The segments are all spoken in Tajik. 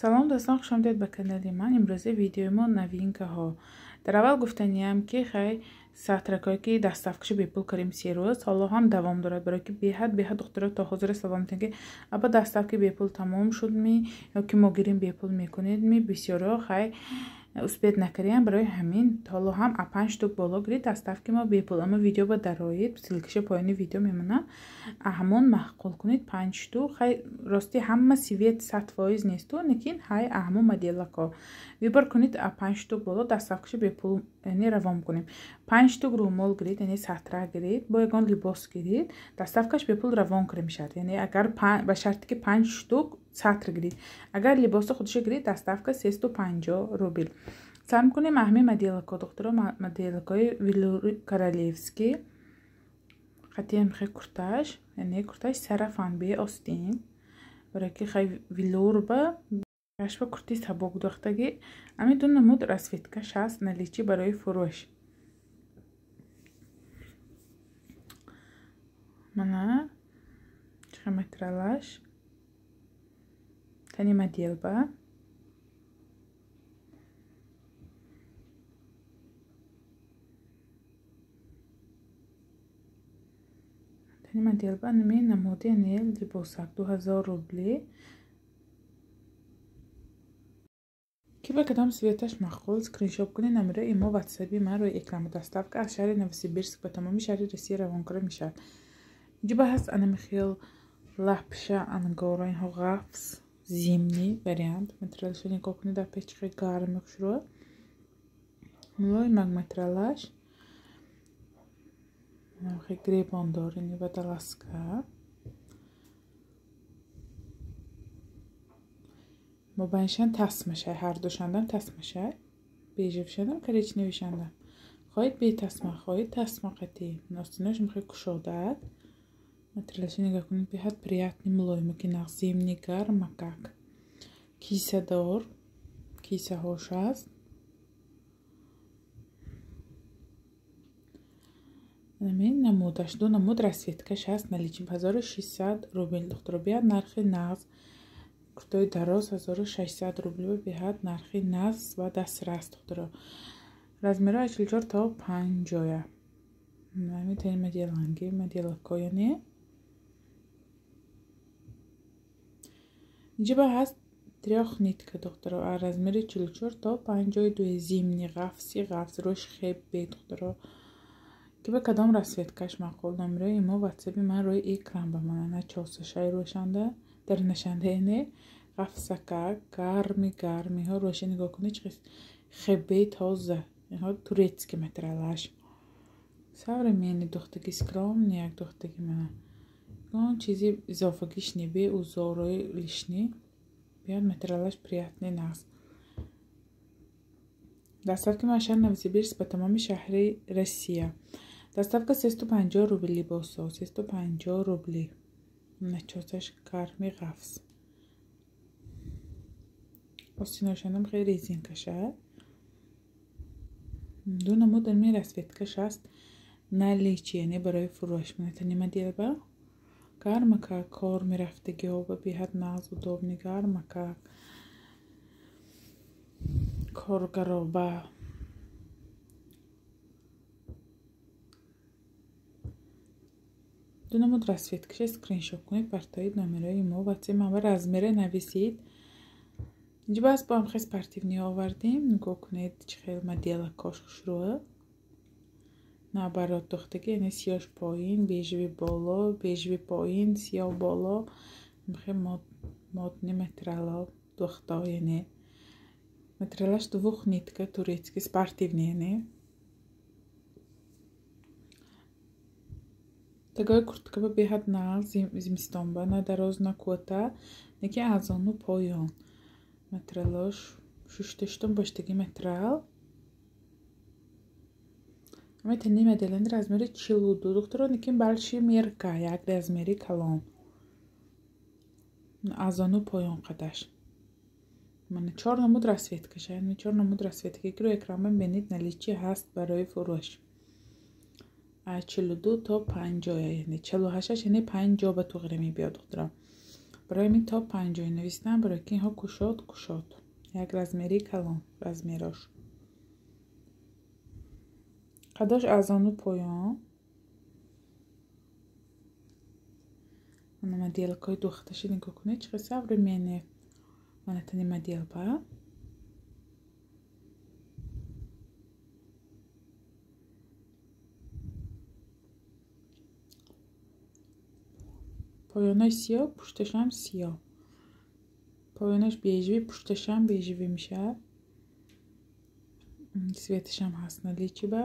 салом дӯстон хуш омадед ба канали ман имрӯзи видеои мо новинкаҳо дар аввал гуфтаниям ки хай сатракое ки дастафкаши бепул карем се рӯз ҳоло ҳам давом дорад барои ки беҳад беҳад духтуро то ҳозире савол метаед ки аба дастафки бепул тамом шудми ё ки мо гирем бепул мекунедми бисёро хай успеҳ накардиям барои ҳамин ҳоло ҳам а панҷ тук боло гирид дастав ки мо бепул ама видео ба дароид силкиша поёни видео мемонам ҳамон маъқул кунед панҷ тук хай рости ҳама сивиет сад фоиз несту лекин ҳай аҳмо моделако вибор кунед а панҷ тук боло даставкиша бепул яъне равон кунем панҷ тук румол гиред яъне сатра гиред бо ягон либос гиред даставкаш бепул равон кунем мешавад яъне агар ба шарти ки панҷ тук сатр гирид агар либоса худша гирид дастафка сесту панҷоҳ рубл сар мекунем аҳми моделако духтуро моделакои вилури королевски хатиям хе курташ не курташ сарафан бе остин бароки хай вилурба кашба курти сабок дохтаги ами ду намуд расветка шаст наличи барои фурӯш мана чхаметралаш თქვენი მადლობა თქვენი მადლობა მე ნამოდენელ დიპოსაკ 2000 რუბლი კიბა კადამ სვეთაშ მახხოლ სკრინშოპ გქნე ნამერე იმო ვაცები მარო ეკრანო დასტავკა შარი ნოვოსიბირსკ პოტომო მიშარი რუსია რავონკრე მიშა ჯიბაჰას ანემხილ ლაფშა ან გორენ ჰოგაფს зимний вариант матрешенин кухни да печке гармхшро мой маг матралаш нахи грепондори не баталаска мобайшан тасмаша хар душандан тасмаша бежевшанам коричневишанда хойт бе тасма хойт тасма кати носнош мхи кушодат Material se nega kunit pihat priyatni muloy miki nak zimni gar makak. Kisa dor, kisa hosh ast. Namen namud ast, do namud rasvetka shast na lichim 1600 rubin. Doktor biad narkhi naz, kutoy daroz 1600 rubin biad narkhi naz va dast rast doktor. Размера е 4 5 ја. Ме ми тени медијал анги, медијал кој е не е. ҷиба ҳаст трех нитка духтаро аз размери чилчур то панҷои дуи зимни ғафси ғафз рӯш хеб бе духтаро ки ба кадом расветкаш мақул номерои имо ватсапи ман рӯи и кран ба мана на чосушай рӯшанда дар нишандае не ғафсака гарми гармиҳо рӯша нигоҳ куна чи қис хебе тоза о турецки матралаш савре мени духтаги скромни як духтаги мана он чизи изофагишни бе узорои лишни биён материалаш приятнин аст даставки маъшар новосибирс ба тамоми шаҳри россия даставка сесту панҷо рубли либосо сесту панҷо рубли начосаш карми ғафз остиношанам хеле резинкаш аст ду намуд ми расветкаш аст наличи яъне барои фурӯш минатанима дилба гармакак кор мерафтагио ба биҳад нағз удобни гармакак коргаро ба дунамуд расветкиша скриншот кунед партоид номерои мо васи манба размера нависед иҷибас бо ҳамхел спортивни овардем нигоҳ кунед чихел модела кошк шурӯъ نعبرات دختگی یعنی سیاش پایین بیجوی بالا بیجوی پایین سیاه بالا میخه ماد مادنی مترلا دختا یعنی مترلاش دوخ نیتکه توریتکی спортивный یعنی такая куртка ба беҳад на зимистонба на дароз на кӯта неки аз ону поён материалаш шушташтон баштаги материал Это не медлен размеры чилу дудуктору, но кем большие мерка, як размеры колон. А за ну поем кадаш. Мне черная мудра светка, шай, мне черная мудра светка. Игру экрана бенит наличие хаст барой фурош. А чилу ду то панджо, я не чилу хашаш, я не панджо бату греми бьет дудра. Барой ми то панджо, я не висна, барой кинхо кушот, кушот. Як размеры колон, размерош. Qadaş azanı poyam. أنا مديال قيد وختشين كوكونيتش غساب رمياني وأنا تاني مديال با پایانش سیاه پشتش هم سیاه پایانش بیجوی پشتش هم بیجوی میشه سویتش هم هست نلیچی با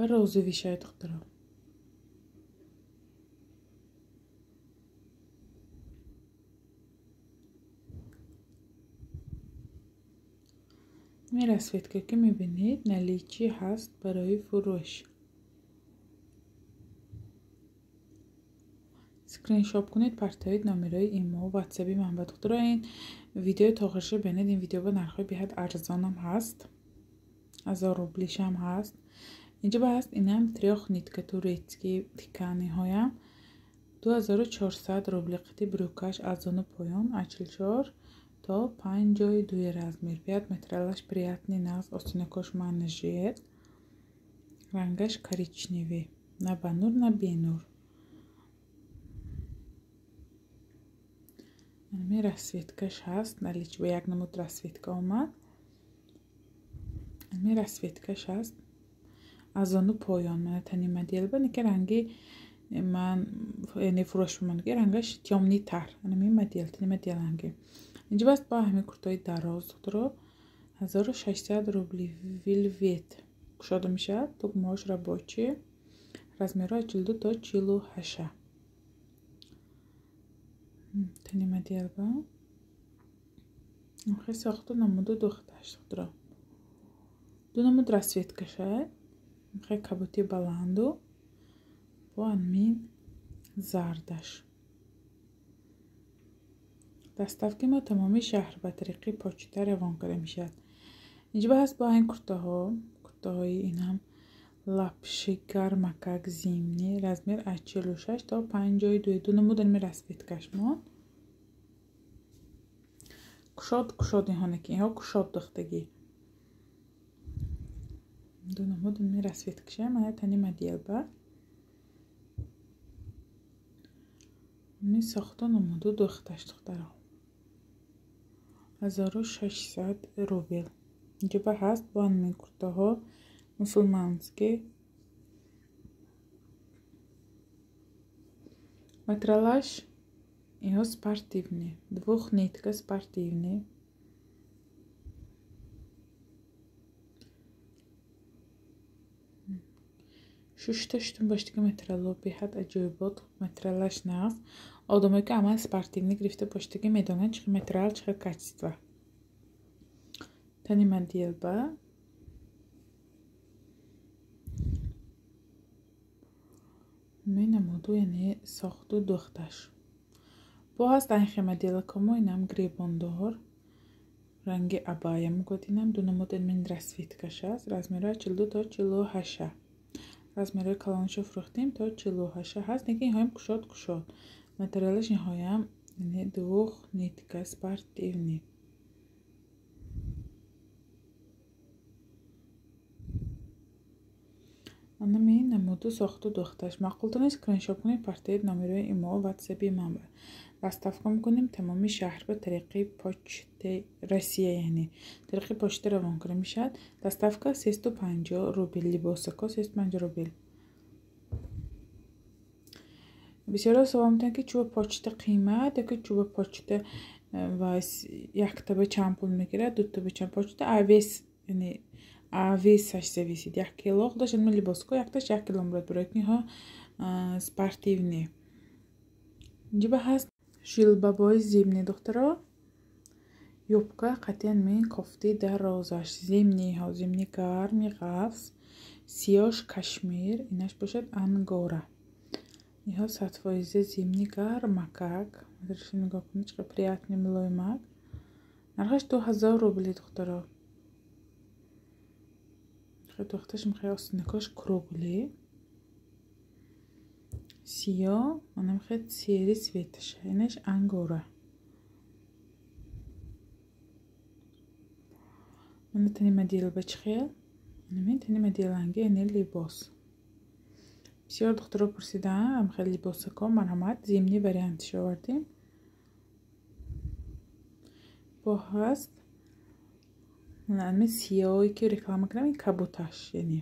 ва розиви шаед хотирам мера светка ки мебинед наличи ҳаст барои фурӯш скриншоп кунед партаед номерои имо ватсапи ман ба духтуро ин видеои тоғирша бинед ин видео ба нархҳои биҳад арзонам ҳаст ҳазор рублишам ҳаст инҷиба ҳаст инам трех нитка турецки тиканиҳоям 2400 рубли қити брюкаш аз зону поён ачилчор то панҷои дуи размер пят метралаш приятни нағз осинакош манажер рангаш каричневӣ на ба нур на бенур ми расветкаш ҳаст наличиба як намуд расветка омад ми расветкаш ҳаст از آنو پایان من تنی مدیل بانی که رنگی من یعنی فروش بمان که رنگش تیامنی تر من می مدیل تنی مدیل رنگی اینجا باست با همین کرتای دراز درو هزار و روبلی ویل ویت کشادو میشه تو گماش را باچی رزمیرو را چل تو چیلو هشه تنی مدیل با خیلی ساخته نمو دو دو رو دو نمود درست وید ғекаботи баланду бо анмин зардаш дастафки мо тамоми шаҳр ба тариқи почта равон карда мешавад инҷо баҳаст бо ҳайн куртаҳо куртаҳои инам лапшигар макак зимни размер аз челу шаш то панҷои дуду намуда мира светкашмон кушод кушод инҳона ки инҳо кушод духтагӣ do navodom rasvjetkšem, ale ta nema dijelba. مساخته نمودود وقتشتختره هزارو ششصد روبل جبه هست بان میکرتاها مسلمانسکی Матралаш е спортивни, двухнитка спортивни, شوشته شدن باشتی که مترالا به هد مترالش بود مترالاش ناز آدمی که اما سپارتیگ گرفته باشتی که میدانه چه مترال چه کچستو تانی من دیل با می نمودو یعنی ساختو دوختش با هست دانی خیما دیل کمو اینم گری بندور رنگی ابایم گودینم دونمود این من درست فیت کشه هست رزمیرا چلو دو چلو هشه размери калоначо фурӯхтем то чилуҳаша ҳаст лекин инҳоям кушод кушод материалаш инҳоям дух нитка спартивнит анаме намуду сохту дохташ мақултон скриншопкуни партияи номерои имо ватсаби манба дастафком кунем тамоми шаҳрро тариқи почти россия яъне тариқи почта равон кунем мешавад дастафка сесту панҷоҳ рубл либосако сесту панҷоҳ рубл бисёро савол метаонад ки чӯба почта қимат ёки чӯба почта ва яктаба чанд пул мегирад дутаба чанд почта авес яъне весаш зависит як кило худаш ми либоско якташ як кило мурад бирои киҳо спортивни инҷиба ҳаст шилбабои зимни духтаро юбка қатъиян мин кофти дарозаш зимни ҳо зимни гарми ғафз сиёш кашмир инаш бошад ангора иҳо садфоиза зимни гармакак адрашнигоҳ кун чиқа приятни милоймак нархаш ду ҳазор рубли духтаро تختشم خیلی نکاش کروگله سیاه منم خیلی سیری سویتش هنش انگوره من تنیم دیل بچخیل من تنیم دیل انگه اینه لیباس بسیار دختر رو پرسیدن هم خیلی لیباس ها من هم زیمنی برای انتش آوردیم با هست нами сиёҳое ки реклама кардам ин кабуташ яъне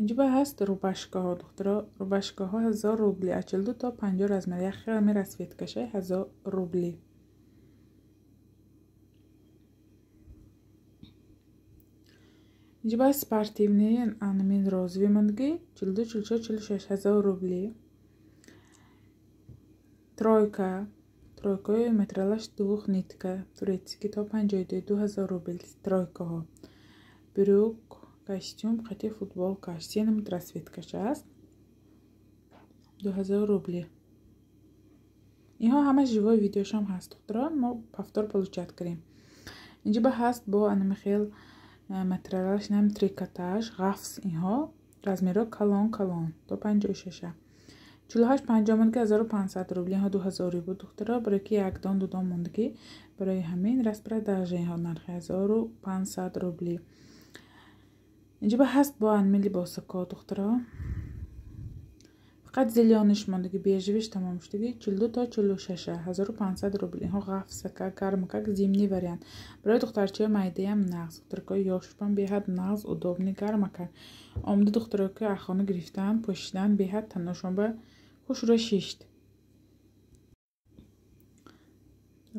инҷиба ҳаст рубашкаҳо духтуро рубашкаҳо ҳазор рубли аз чилду то панҷо размер як хелмер аз светкашаи ҳазор рубли инҷиба спортивни анамин розови мандги чилду чилчор чилу шаш ҳазор рубли тройка тройкаҳои метралаш дуух нитка турецкӣ то панҷоидуи дуҳазор рубл тройкаҳо брюк костюм хати футбол каштинам трасветка шааст дуҳазор рубли инҳо ҳама живои видеошам ҳаст духтаро мо повтор получат карем инҷиба ҳаст бо анамихел э, матралаш нам трикотаж ғафс инҳо размеро калон калон то панҷои шаша چلوهاش پنجامان که هزار و پنسد روبل یه ها دو هزاری بود دختر ها برای که یک دان دو دان موندگی برای همین رست برای در جنه ها نرخی هزار و پنسد روبلی اینجا به هست با انمی لباس که دختر ها فقط زیلیانش موندگی بیجویش تمام شدگی چل دو تا چل و ششه هزار و پنسد روبلی ها غف سکه گرم که زیمنی وریان برای دخترچه ها مایده هم نغز دختر که یاشپن به هد نغز و دوبنی گرم که آمده دختر که اخوانو گرفتن پشتن به هد تناشون به ششت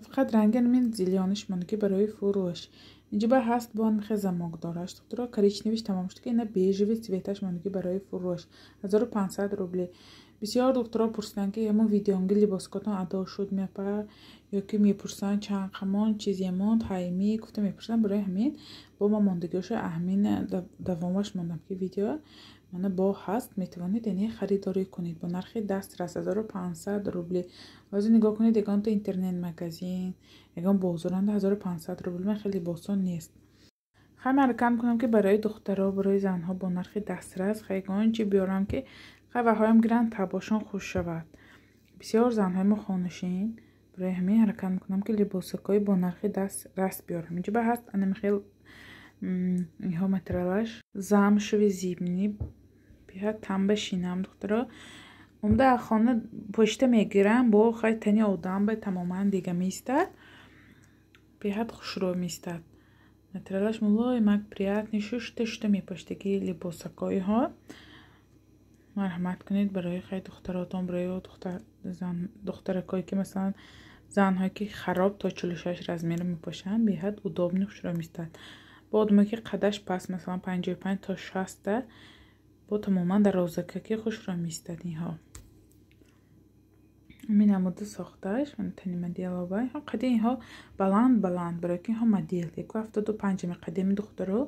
فقط رنگ من زیلیانش که برای فروش اینجا به هست بان میخه زماگ داره اشتبترا کریچنویش تمام شد که اینا بیجوی سویتش که برای فروش 1500 روبلی бисёр духтурҳо пурсиданд ки ямон видеонги либос кӯтон адо шуд мепа ёки мепурсанд чанд қамон чиз ямон таъими куфта мепурсанд барои ҳамин бо ма мондагиошо аҳмин э, давомаш мондам ки видео мана бо ҳаст метавонед яъне харидорӣ кунед бо нархи дастрас 1500 рубли ҳозир нигоҳ кунед ягонто интернет магазин ягон бозоранда 1500 рубл ман хеле либосҳо нест ҳамаро кам кунам ки барои духтаро барои занҳо бо нархи дастрас хайгон чи биёрам ки ва баҳоям гиранд табошон хуш шавад бисёр занҳои мухонишин барои ҳамин ҳаракат мекунам ки либосакҳои бо нархи даст раст биёрам иҷиба ҳаст анамихел иҳо материалаш замшови зимни биҳа тамба шинам духтаро умда а хона пошта мегирам бо хай тани одам ба тамоман дига меистад биҳад хушро меистад материалаш мулоимак приятни шушта шушта мепоштагӣ либосакҳои ҳо марҳамат кунед барои хай духтаротон барои духтаракое ки масалан занҳое ки хароб то чулушаш размера мепошанд биҳад удобни хушро мистад бо одаме ки қадаш пас масалан панҷоу панҷ то шаста бо тамоман дарозакаки хушро мистад инҳо минамуда сохташ тани моделоба қади инҳо баланд баланд барое ки инҳо модел яку ҳафтоду панҷами қадими духтаро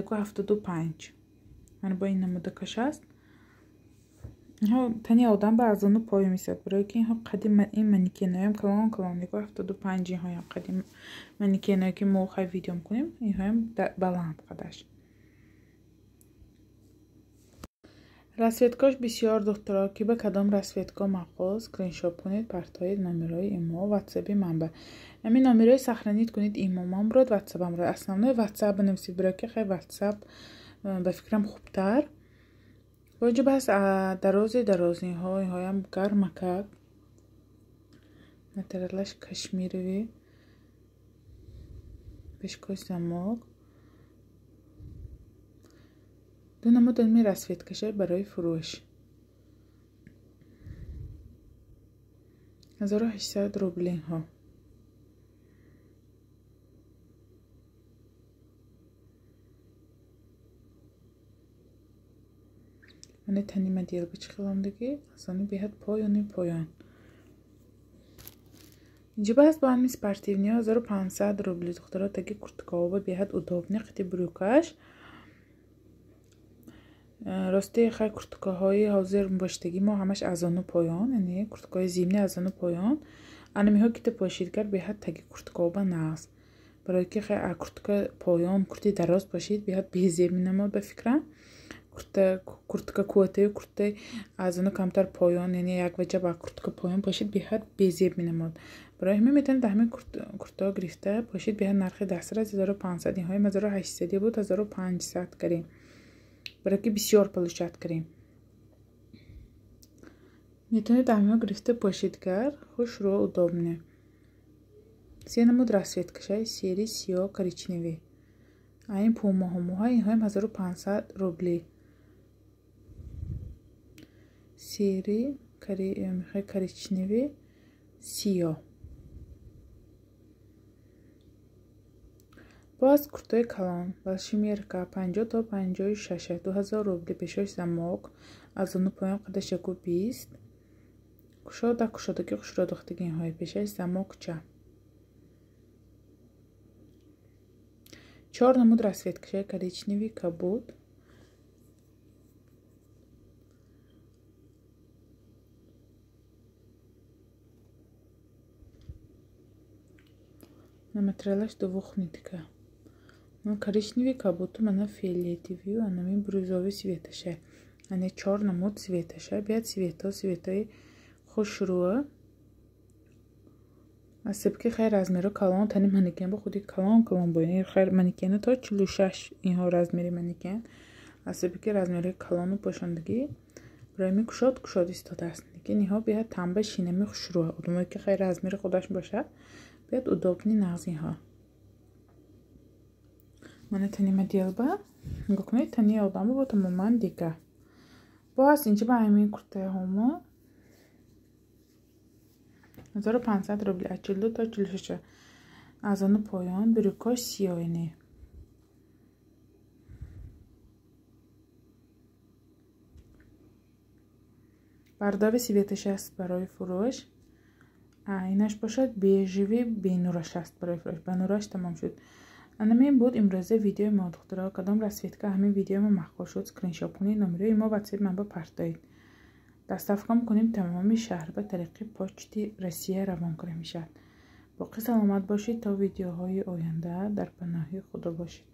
яку ҳафтоду панҷ ан бо ин намуда кашаст тани одам ба арзону пой мисад бирое ки ино қадим ин манекенаоям калон калон ниго ҳафтоду панҷ иноям қадим манекенае ки мо хай видео мкунем иноям баланд қадаш расветкош бисёр духтуро ки ба кадом расветко махол скриншоп кунед партоед номерои имо ватсаби манба ами номерои сахранид кунед имомамро ватсабамро основное ватсап бинависед бирое ки хай ватсап э, ба фикрам хубтар Hoje vas a درازی درازنی های هایم گرم کرد نترلش کشمیروی بشکوش زماغ دو نمود علمی رسفید کشه برای فروش 1800 روبلین ها ане танима дилга чихелам диги асони беҳат поёни поён инҷо баҳс ба ҳамин спортивни ҳазору панҳсад рубли духтаро таги курткова беҳат удобни қити брюкаш э, ростӣ хай курткаҳои ҳозир боштаги мо ҳамаш азону поён яъне курткаҳои зимни азону поён анамиҳо ки ту пошид кард беҳад таги курткаоба нас барои ки хай а куртка поён курти дароз пошид беҳад беземинамод ба фикрам курта куртка кӯҳатаи курта аз оно камтар поён яъне яквача ба куртка поён пошид биҳад безеб менамод барои ҳамин метавонед дар ҳамин куртаҳо гирифта пошид биҳад нархи дастр аз ҳазору панҳсад инҳо ҳам ҳазору ҳаштсад буд ҳазору панҷсад карем баро ки бисёр получат карем метавонед дар ҳамино гирифта пошид кар хуш ро удобне се намуд расветкашай сери сиё каричневӣ аин пумаҳомуҳа инҳоям ҳазору панҳсад рубли сири э, михаил коричневи сиё боз куртои калон ва шумерка панҷо то панҷои шаше дуҳазор рубли пешоиш замок аз ону поён қадаш яку бист кушода кушодаги хушродохтагиҳои пешаиш замокча чор намуд расветкашаи коричневи кабуд матералаш довохнитка ну коричневый кабуту мана фиолетивый а нами брюзовый светаша ане чёрна мут светаша бяд света светой хушруа аз сабки хайр размеру калон тани манекен ба худи калон калон бо яъни хайр манекена то 46 инҳо размери манекен аз сабки размери калону пошондагӣ برای می کشاد کشاد استاده است نیکه نیها بیاد تنبه شینه می خوش روه ادومه که خیلی از میره خودش باشه бед удобни нағзиҳо мана танима делба гукунед тани одама бо тамоман дига боз инҷа ба амин куртаиҳомо ҳазору пансад рубли ачилду то чилшаша аз ону поён бирюко сиёини бардови сиветишаст барои фурӯш айнаш бошад беживи бенураш аст барои фурӯш ба нураш тамом шуд намин буд имрӯза видеои мо духтуро кадом расветка ҳамин видеои мо мақбул шуд скриншоп кунед номерои мо ватсаби манбо партоед дастафҳам кунем тамоми шаҳр ба тариқи почти россия равон кунем мешавад боқӣ саломат бошед то видеоҳои оянда дар паноҳи худо бошед